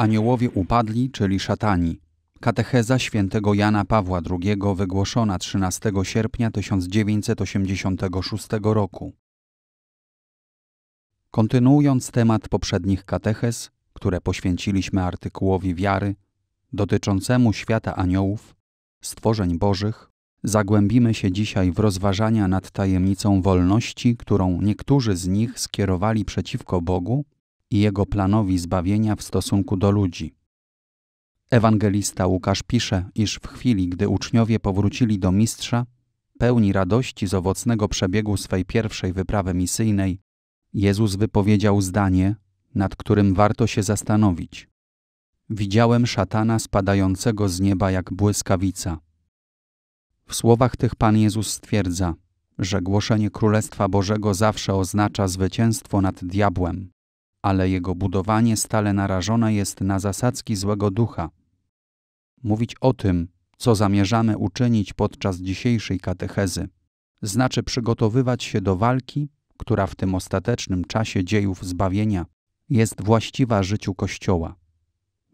Aniołowie upadli, czyli szatani. Katecheza świętego Jana Pawła II wygłoszona 13 sierpnia 1986 roku. Kontynuując temat poprzednich katechez, które poświęciliśmy artykułowi wiary, dotyczącemu świata aniołów, stworzeń bożych, zagłębimy się dzisiaj w rozważania nad tajemnicą wolności, którą niektórzy z nich skierowali przeciwko Bogu i Jego planowi zbawienia w stosunku do ludzi. Ewangelista Łukasz pisze, iż w chwili, gdy uczniowie powrócili do mistrza, pełni radości z owocnego przebiegu swej pierwszej wyprawy misyjnej, Jezus wypowiedział zdanie, nad którym warto się zastanowić. Widziałem szatana spadającego z nieba jak błyskawica. W słowach tych Pan Jezus stwierdza, że głoszenie Królestwa Bożego zawsze oznacza zwycięstwo nad diabłem ale jego budowanie stale narażone jest na zasadzki złego ducha. Mówić o tym, co zamierzamy uczynić podczas dzisiejszej katechezy, znaczy przygotowywać się do walki, która w tym ostatecznym czasie dziejów zbawienia jest właściwa życiu Kościoła.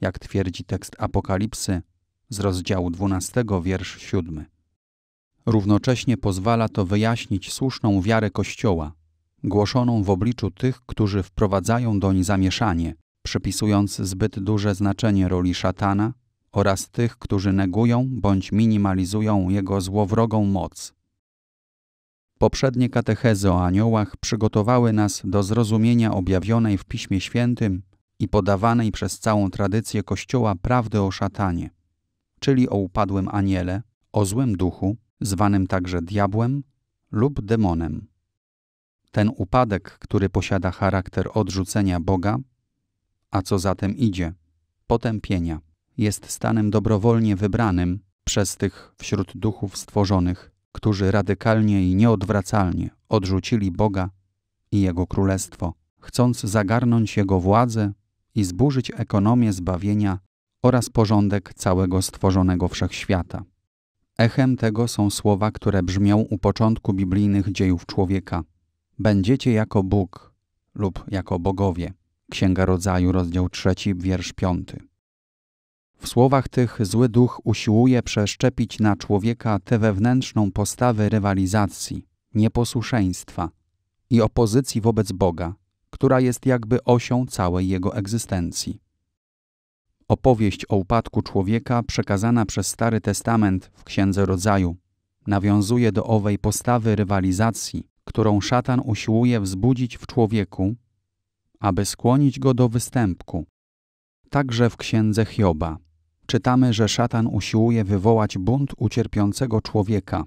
Jak twierdzi tekst Apokalipsy z rozdziału 12, wiersz 7. Równocześnie pozwala to wyjaśnić słuszną wiarę Kościoła, głoszoną w obliczu tych, którzy wprowadzają doń zamieszanie, przypisując zbyt duże znaczenie roli szatana oraz tych, którzy negują bądź minimalizują jego złowrogą moc. Poprzednie katechezy o aniołach przygotowały nas do zrozumienia objawionej w Piśmie Świętym i podawanej przez całą tradycję Kościoła prawdy o szatanie, czyli o upadłym aniele, o złym duchu, zwanym także diabłem lub demonem ten upadek, który posiada charakter odrzucenia Boga, a co za tym idzie, potępienia, jest stanem dobrowolnie wybranym przez tych wśród duchów stworzonych, którzy radykalnie i nieodwracalnie odrzucili Boga i Jego Królestwo, chcąc zagarnąć Jego władzę i zburzyć ekonomię zbawienia oraz porządek całego stworzonego wszechświata. Echem tego są słowa, które brzmią u początku biblijnych dziejów człowieka – Będziecie jako Bóg lub jako bogowie. Księga Rodzaju, rozdział trzeci, wiersz piąty. W słowach tych zły duch usiłuje przeszczepić na człowieka tę wewnętrzną postawę rywalizacji, nieposłuszeństwa i opozycji wobec Boga, która jest jakby osią całej jego egzystencji. Opowieść o upadku człowieka przekazana przez Stary Testament w Księdze Rodzaju nawiązuje do owej postawy rywalizacji którą szatan usiłuje wzbudzić w człowieku, aby skłonić go do występku. Także w księdze Hioba czytamy, że szatan usiłuje wywołać bunt ucierpiącego człowieka.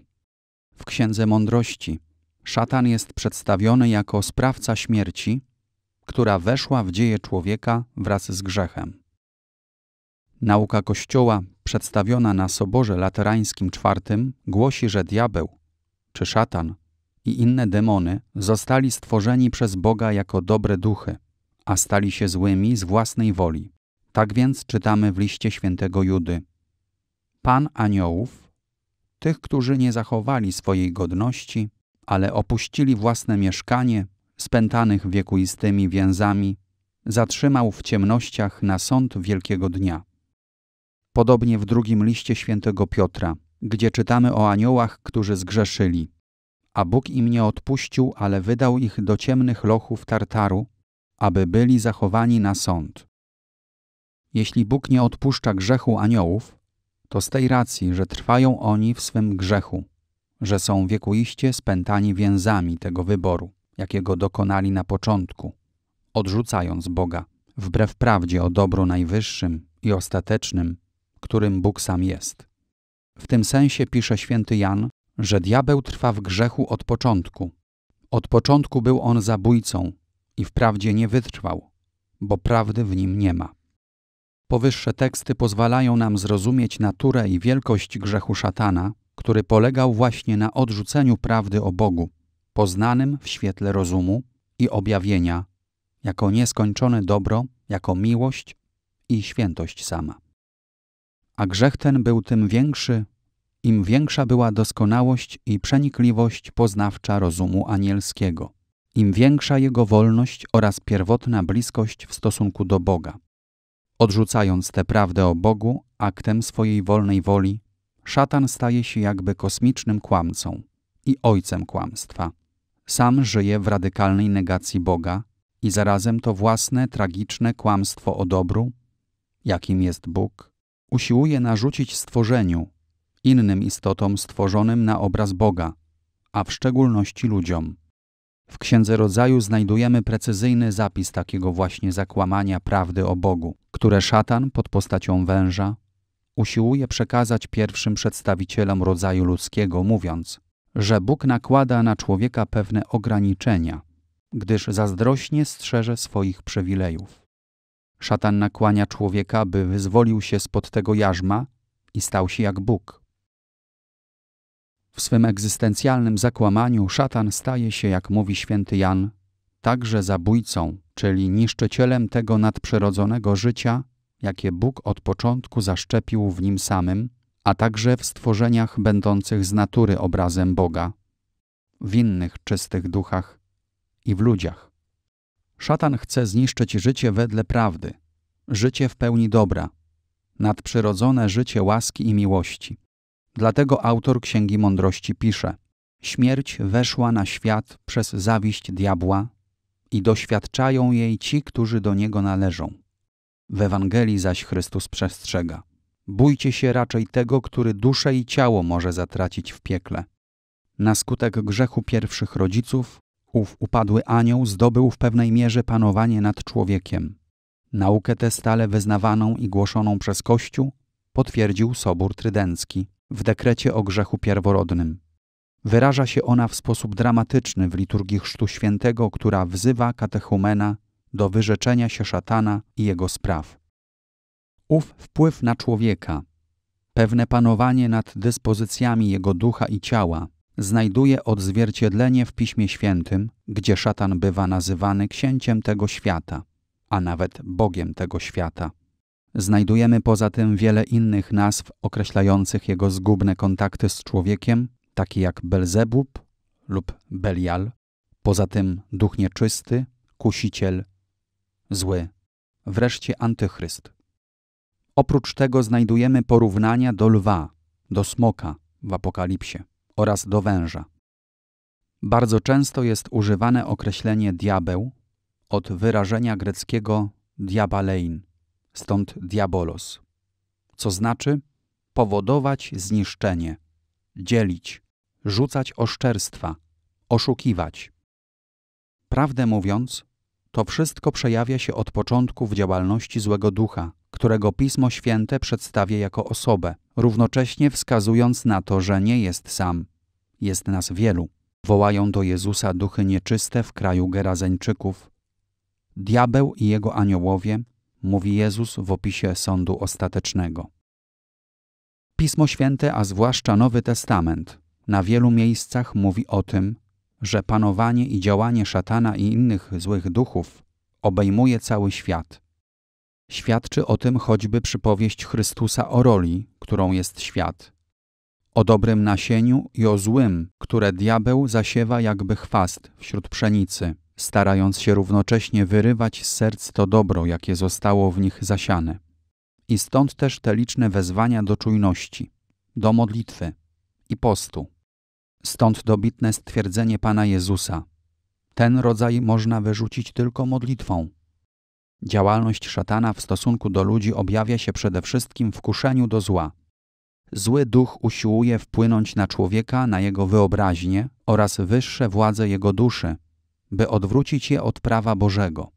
W księdze mądrości szatan jest przedstawiony jako sprawca śmierci, która weszła w dzieje człowieka wraz z grzechem. Nauka Kościoła, przedstawiona na Soborze Laterańskim IV, głosi, że diabeł, czy szatan, i inne demony zostali stworzeni przez Boga jako dobre duchy, a stali się złymi z własnej woli. Tak więc czytamy w liście świętego Judy. Pan aniołów, tych, którzy nie zachowali swojej godności, ale opuścili własne mieszkanie, spętanych wiekuistymi więzami, zatrzymał w ciemnościach na sąd wielkiego dnia. Podobnie w drugim liście świętego Piotra, gdzie czytamy o aniołach, którzy zgrzeszyli a Bóg im nie odpuścił, ale wydał ich do ciemnych lochów Tartaru, aby byli zachowani na sąd. Jeśli Bóg nie odpuszcza grzechu aniołów, to z tej racji, że trwają oni w swym grzechu, że są wiekuiście spętani więzami tego wyboru, jakiego dokonali na początku, odrzucając Boga, wbrew prawdzie o dobru najwyższym i ostatecznym, którym Bóg sam jest. W tym sensie pisze święty Jan, że diabeł trwa w grzechu od początku. Od początku był on zabójcą i wprawdzie nie wytrwał, bo prawdy w nim nie ma. Powyższe teksty pozwalają nam zrozumieć naturę i wielkość grzechu szatana, który polegał właśnie na odrzuceniu prawdy o Bogu, poznanym w świetle rozumu i objawienia, jako nieskończone dobro, jako miłość i świętość sama. A grzech ten był tym większy, im większa była doskonałość i przenikliwość poznawcza rozumu anielskiego, im większa jego wolność oraz pierwotna bliskość w stosunku do Boga. Odrzucając tę prawdę o Bogu, aktem swojej wolnej woli, szatan staje się jakby kosmicznym kłamcą i ojcem kłamstwa. Sam żyje w radykalnej negacji Boga i zarazem to własne tragiczne kłamstwo o dobru, jakim jest Bóg, usiłuje narzucić stworzeniu, innym istotom stworzonym na obraz Boga, a w szczególności ludziom. W Księdze Rodzaju znajdujemy precyzyjny zapis takiego właśnie zakłamania prawdy o Bogu, które szatan pod postacią węża usiłuje przekazać pierwszym przedstawicielom rodzaju ludzkiego, mówiąc, że Bóg nakłada na człowieka pewne ograniczenia, gdyż zazdrośnie strzeże swoich przywilejów. Szatan nakłania człowieka, by wyzwolił się spod tego jarzma i stał się jak Bóg. W swym egzystencjalnym zakłamaniu szatan staje się, jak mówi święty Jan, także zabójcą, czyli niszczycielem tego nadprzyrodzonego życia, jakie Bóg od początku zaszczepił w nim samym, a także w stworzeniach będących z natury obrazem Boga, w innych czystych duchach i w ludziach. Szatan chce zniszczyć życie wedle prawdy, życie w pełni dobra, nadprzyrodzone życie łaski i miłości. Dlatego autor Księgi Mądrości pisze: Śmierć weszła na świat przez zawiść diabła i doświadczają jej ci, którzy do niego należą. W Ewangelii zaś Chrystus przestrzega: Bójcie się raczej tego, który duszę i ciało może zatracić w piekle. Na skutek grzechu pierwszych rodziców, ów upadły anioł zdobył w pewnej mierze panowanie nad człowiekiem. Naukę tę stale wyznawaną i głoszoną przez Kościół potwierdził Sobór Trydencki w dekrecie o grzechu pierworodnym. Wyraża się ona w sposób dramatyczny w liturgii Chrztu Świętego, która wzywa katechumena do wyrzeczenia się szatana i jego spraw. Ów wpływ na człowieka, pewne panowanie nad dyspozycjami jego ducha i ciała, znajduje odzwierciedlenie w Piśmie Świętym, gdzie szatan bywa nazywany księciem tego świata, a nawet Bogiem tego świata. Znajdujemy poza tym wiele innych nazw określających jego zgubne kontakty z człowiekiem, takie jak Belzebub lub Belial, poza tym duch nieczysty, kusiciel, zły, wreszcie antychryst. Oprócz tego znajdujemy porównania do lwa, do smoka w Apokalipsie oraz do węża. Bardzo często jest używane określenie diabeł od wyrażenia greckiego diabalein, stąd diabolos, co znaczy powodować zniszczenie, dzielić, rzucać oszczerstwa, oszukiwać. Prawdę mówiąc, to wszystko przejawia się od początku w działalności złego ducha, którego Pismo Święte przedstawia jako osobę, równocześnie wskazując na to, że nie jest sam. Jest nas wielu. Wołają do Jezusa duchy nieczyste w kraju Gerazeńczyków. Diabeł i jego aniołowie mówi Jezus w opisie sądu ostatecznego. Pismo Święte, a zwłaszcza Nowy Testament, na wielu miejscach mówi o tym, że panowanie i działanie szatana i innych złych duchów obejmuje cały świat. Świadczy o tym choćby przypowieść Chrystusa o roli, którą jest świat, o dobrym nasieniu i o złym, które diabeł zasiewa jakby chwast wśród pszenicy starając się równocześnie wyrywać z serc to dobro, jakie zostało w nich zasiane. I stąd też te liczne wezwania do czujności, do modlitwy i postu. Stąd dobitne stwierdzenie Pana Jezusa. Ten rodzaj można wyrzucić tylko modlitwą. Działalność szatana w stosunku do ludzi objawia się przede wszystkim w kuszeniu do zła. Zły duch usiłuje wpłynąć na człowieka, na jego wyobraźnię oraz wyższe władze jego duszy, by odwrócić je od prawa Bożego.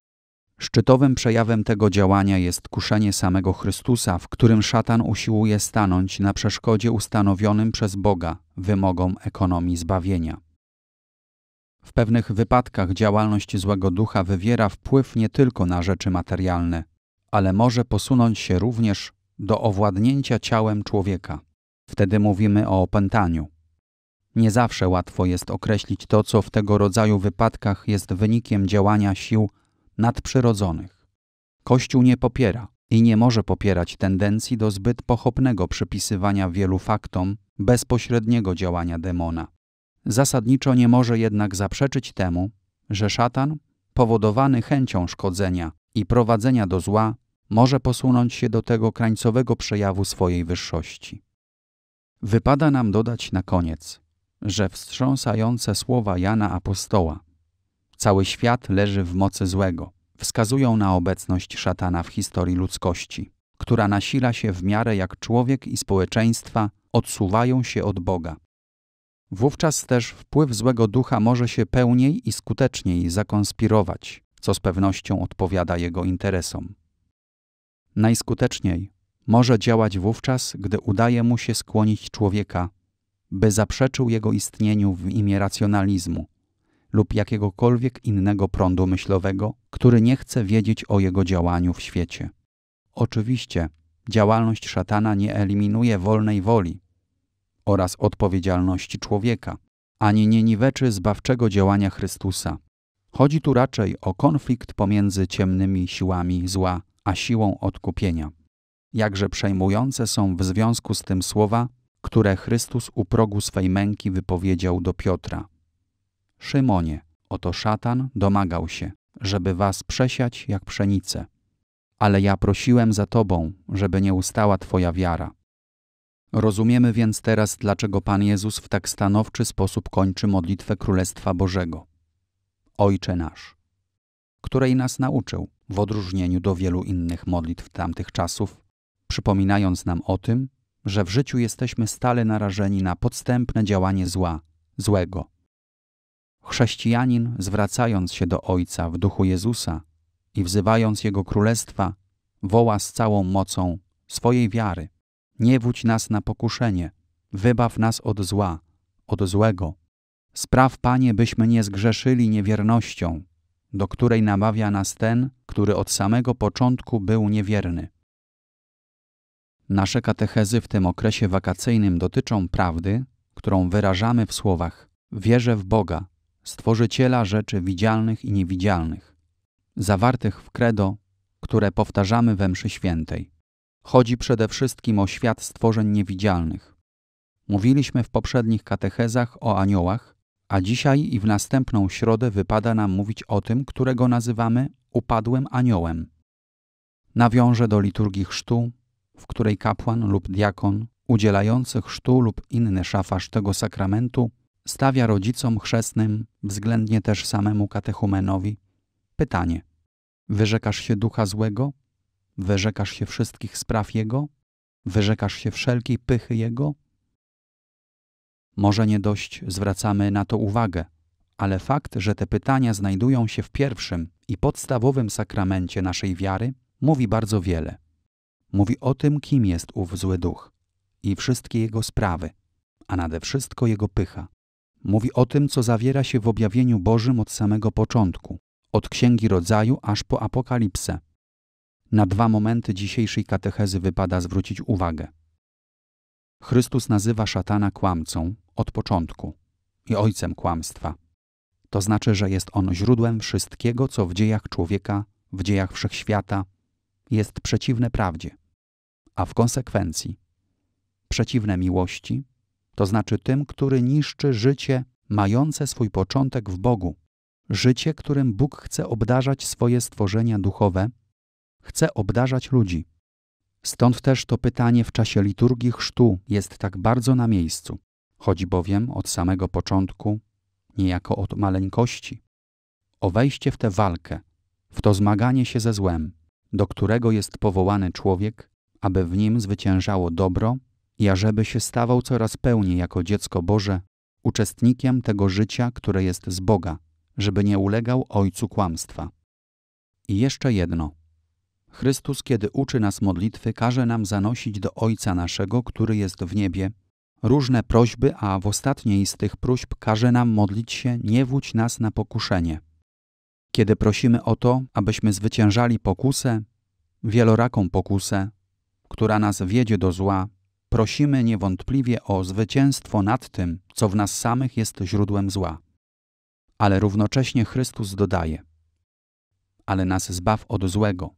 Szczytowym przejawem tego działania jest kuszenie samego Chrystusa, w którym szatan usiłuje stanąć na przeszkodzie ustanowionym przez Boga wymogom ekonomii zbawienia. W pewnych wypadkach działalność złego ducha wywiera wpływ nie tylko na rzeczy materialne, ale może posunąć się również do owładnięcia ciałem człowieka. Wtedy mówimy o opętaniu. Nie zawsze łatwo jest określić to, co w tego rodzaju wypadkach jest wynikiem działania sił nadprzyrodzonych. Kościół nie popiera i nie może popierać tendencji do zbyt pochopnego przypisywania wielu faktom bezpośredniego działania demona. Zasadniczo nie może jednak zaprzeczyć temu, że szatan, powodowany chęcią szkodzenia i prowadzenia do zła, może posunąć się do tego krańcowego przejawu swojej wyższości. Wypada nam dodać na koniec, że wstrząsające słowa Jana Apostoła Cały świat leży w mocy złego wskazują na obecność szatana w historii ludzkości, która nasila się w miarę jak człowiek i społeczeństwa odsuwają się od Boga. Wówczas też wpływ złego ducha może się pełniej i skuteczniej zakonspirować, co z pewnością odpowiada jego interesom. Najskuteczniej może działać wówczas, gdy udaje mu się skłonić człowieka by zaprzeczył jego istnieniu w imię racjonalizmu lub jakiegokolwiek innego prądu myślowego, który nie chce wiedzieć o jego działaniu w świecie. Oczywiście, działalność szatana nie eliminuje wolnej woli oraz odpowiedzialności człowieka, ani nie niweczy zbawczego działania Chrystusa. Chodzi tu raczej o konflikt pomiędzy ciemnymi siłami zła a siłą odkupienia. Jakże przejmujące są w związku z tym słowa które Chrystus u progu swej męki wypowiedział do Piotra. Szymonie, oto szatan domagał się, żeby was przesiać jak pszenicę. Ale ja prosiłem za tobą, żeby nie ustała twoja wiara. Rozumiemy więc teraz, dlaczego Pan Jezus w tak stanowczy sposób kończy modlitwę Królestwa Bożego. Ojcze nasz, której nas nauczył w odróżnieniu do wielu innych modlitw tamtych czasów, przypominając nam o tym, że w życiu jesteśmy stale narażeni na podstępne działanie zła, złego. Chrześcijanin, zwracając się do Ojca w duchu Jezusa i wzywając Jego królestwa, woła z całą mocą swojej wiary: Nie wódź nas na pokuszenie, wybaw nas od zła, od złego. Spraw, Panie, byśmy nie zgrzeszyli niewiernością, do której namawia nas ten, który od samego początku był niewierny. Nasze katechezy w tym okresie wakacyjnym dotyczą prawdy, którą wyrażamy w słowach: Wierzę w Boga, stworzyciela rzeczy widzialnych i niewidzialnych, zawartych w kredo, które powtarzamy we mszy świętej. Chodzi przede wszystkim o świat stworzeń niewidzialnych. Mówiliśmy w poprzednich katechezach o aniołach, a dzisiaj i w następną środę wypada nam mówić o tym, którego nazywamy upadłym aniołem. Nawiążę do liturgii chrztu, w której kapłan lub diakon udzielający chrztu lub inny szafarz tego sakramentu stawia rodzicom chrzestnym, względnie też samemu katechumenowi, pytanie: Wyrzekasz się ducha złego? Wyrzekasz się wszystkich spraw jego? Wyrzekasz się wszelkiej pychy jego? Może nie dość zwracamy na to uwagę, ale fakt, że te pytania znajdują się w pierwszym i podstawowym sakramencie naszej wiary, mówi bardzo wiele mówi o tym, kim jest ów zły duch i wszystkie jego sprawy, a nade wszystko jego pycha. Mówi o tym, co zawiera się w objawieniu Bożym od samego początku, od Księgi Rodzaju aż po Apokalipsę. Na dwa momenty dzisiejszej katechezy wypada zwrócić uwagę. Chrystus nazywa szatana kłamcą od początku i ojcem kłamstwa. To znaczy, że jest on źródłem wszystkiego, co w dziejach człowieka, w dziejach wszechświata jest przeciwne prawdzie a w konsekwencji przeciwne miłości, to znaczy tym, który niszczy życie mające swój początek w Bogu, życie, którym Bóg chce obdarzać swoje stworzenia duchowe, chce obdarzać ludzi. Stąd też to pytanie w czasie liturgii chrztu jest tak bardzo na miejscu, choć bowiem od samego początku, niejako od maleńkości, o wejście w tę walkę, w to zmaganie się ze złem, do którego jest powołany człowiek aby w nim zwyciężało dobro i ażeby się stawał coraz pełniej jako dziecko Boże, uczestnikiem tego życia, które jest z Boga, żeby nie ulegał ojcu kłamstwa. I jeszcze jedno. Chrystus, kiedy uczy nas modlitwy, każe nam zanosić do Ojca naszego, który jest w niebie, różne prośby, a w ostatniej z tych próśb każe nam modlić się, nie wódź nas na pokuszenie. Kiedy prosimy o to, abyśmy zwyciężali pokusę, wieloraką pokusę, która nas wiedzie do zła, prosimy niewątpliwie o zwycięstwo nad tym, co w nas samych jest źródłem zła. Ale równocześnie Chrystus dodaje: Ale nas zbaw od złego.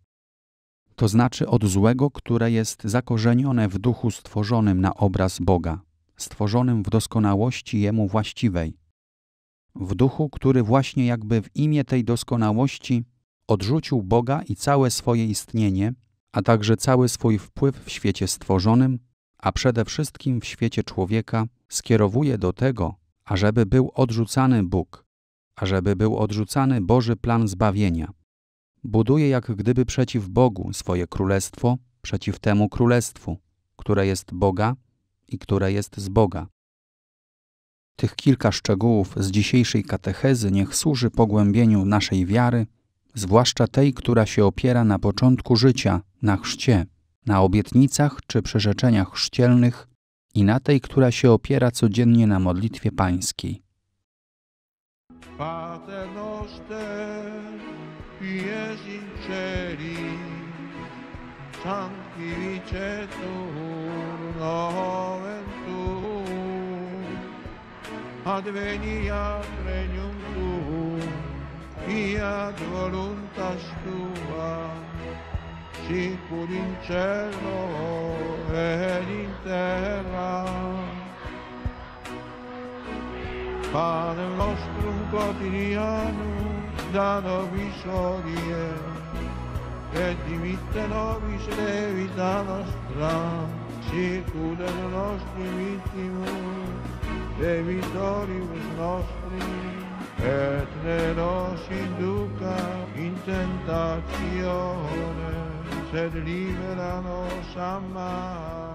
To znaczy od złego, które jest zakorzenione w duchu stworzonym na obraz Boga, stworzonym w doskonałości Jemu właściwej. W duchu, który właśnie jakby w imię tej doskonałości odrzucił Boga i całe swoje istnienie a także cały swój wpływ w świecie stworzonym, a przede wszystkim w świecie człowieka, skierowuje do tego, ażeby był odrzucany Bóg, ażeby był odrzucany Boży plan zbawienia. Buduje jak gdyby przeciw Bogu swoje królestwo, przeciw temu królestwu, które jest Boga i które jest z Boga. Tych kilka szczegółów z dzisiejszej katechezy niech służy pogłębieniu naszej wiary, zwłaszcza tej, która się opiera na początku życia, na chrzcie, na obietnicach czy przyrzeczeniach chrzcielnych i na tej, która się opiera codziennie na modlitwie pańskiej. adveniat regnum tuum, fiat voluntas tua, circul in cielo ed in terra. Padre nostro quotidiano, da nobis odie, e dimitte nobis vita nostra, circul del nostri vittimus, e vittoribus nostri, et ne nos induca in tentazione, של לי ולנו שמיים.